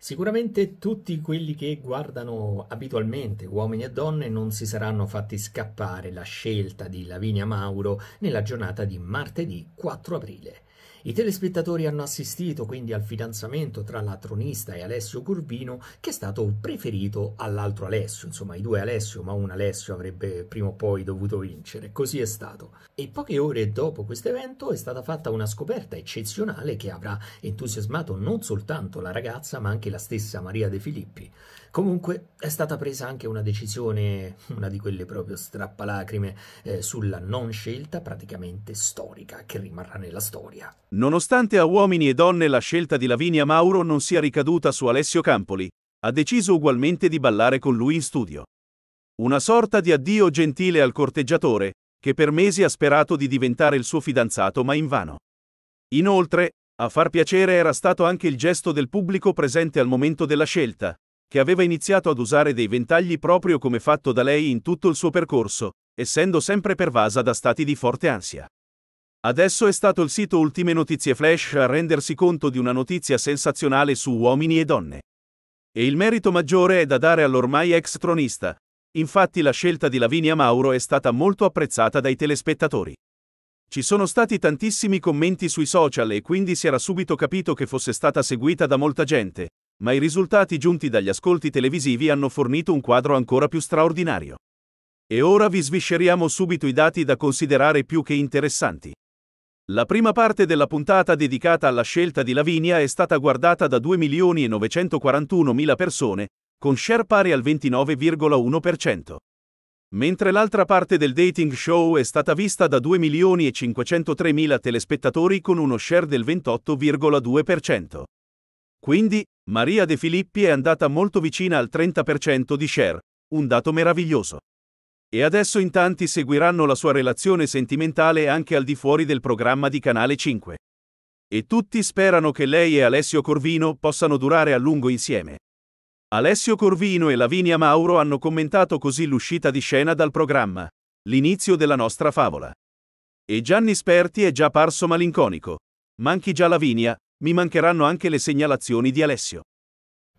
Sicuramente tutti quelli che guardano abitualmente uomini e donne non si saranno fatti scappare la scelta di Lavinia Mauro nella giornata di martedì 4 aprile. I telespettatori hanno assistito quindi al fidanzamento tra la tronista e Alessio Corvino, che è stato preferito all'altro Alessio, insomma i due Alessio, ma un Alessio avrebbe prima o poi dovuto vincere, così è stato. E poche ore dopo questo evento è stata fatta una scoperta eccezionale che avrà entusiasmato non soltanto la ragazza, ma anche la stessa Maria De Filippi. Comunque è stata presa anche una decisione, una di quelle proprio strappalacrime, eh, sulla non scelta praticamente storica, che rimarrà nella storia. Lavinia. Nonostante a uomini e donne la scelta di Lavinia Mauro non sia ricaduta su Alessio Campoli, ha deciso ugualmente di ballare con lui in studio. Una sorta di addio gentile al corteggiatore, che per mesi ha sperato di diventare il suo fidanzato ma invano. Inoltre, a far piacere era stato anche il gesto del pubblico presente al momento della scelta, che aveva iniziato ad usare dei ventagli proprio come fatto da lei in tutto il suo percorso, essendo sempre pervasa da stati di forte ansia. Adesso è stato il sito Ultime Notizie Flash a rendersi conto di una notizia sensazionale su uomini e donne. E il merito maggiore è da dare all'ormai ex tronista. Infatti la scelta di Lavinia Mauro è stata molto apprezzata dai telespettatori. Ci sono stati tantissimi commenti sui social e quindi si era subito capito che fosse stata seguita da molta gente, ma i risultati giunti dagli ascolti televisivi hanno fornito un quadro ancora più straordinario. E ora vi svisceriamo subito i dati da considerare più che interessanti. La prima parte della puntata dedicata alla scelta di Lavinia è stata guardata da 2.941.000 persone, con share pari al 29,1%. Mentre l'altra parte del dating show è stata vista da 2.503.000 telespettatori con uno share del 28,2%. Quindi, Maria De Filippi è andata molto vicina al 30% di share, un dato meraviglioso. E adesso in tanti seguiranno la sua relazione sentimentale anche al di fuori del programma di Canale 5. E tutti sperano che lei e Alessio Corvino possano durare a lungo insieme. Alessio Corvino e Lavinia Mauro hanno commentato così l'uscita di scena dal programma, l'inizio della nostra favola. E Gianni Sperti è già parso malinconico. Manchi già Lavinia, mi mancheranno anche le segnalazioni di Alessio.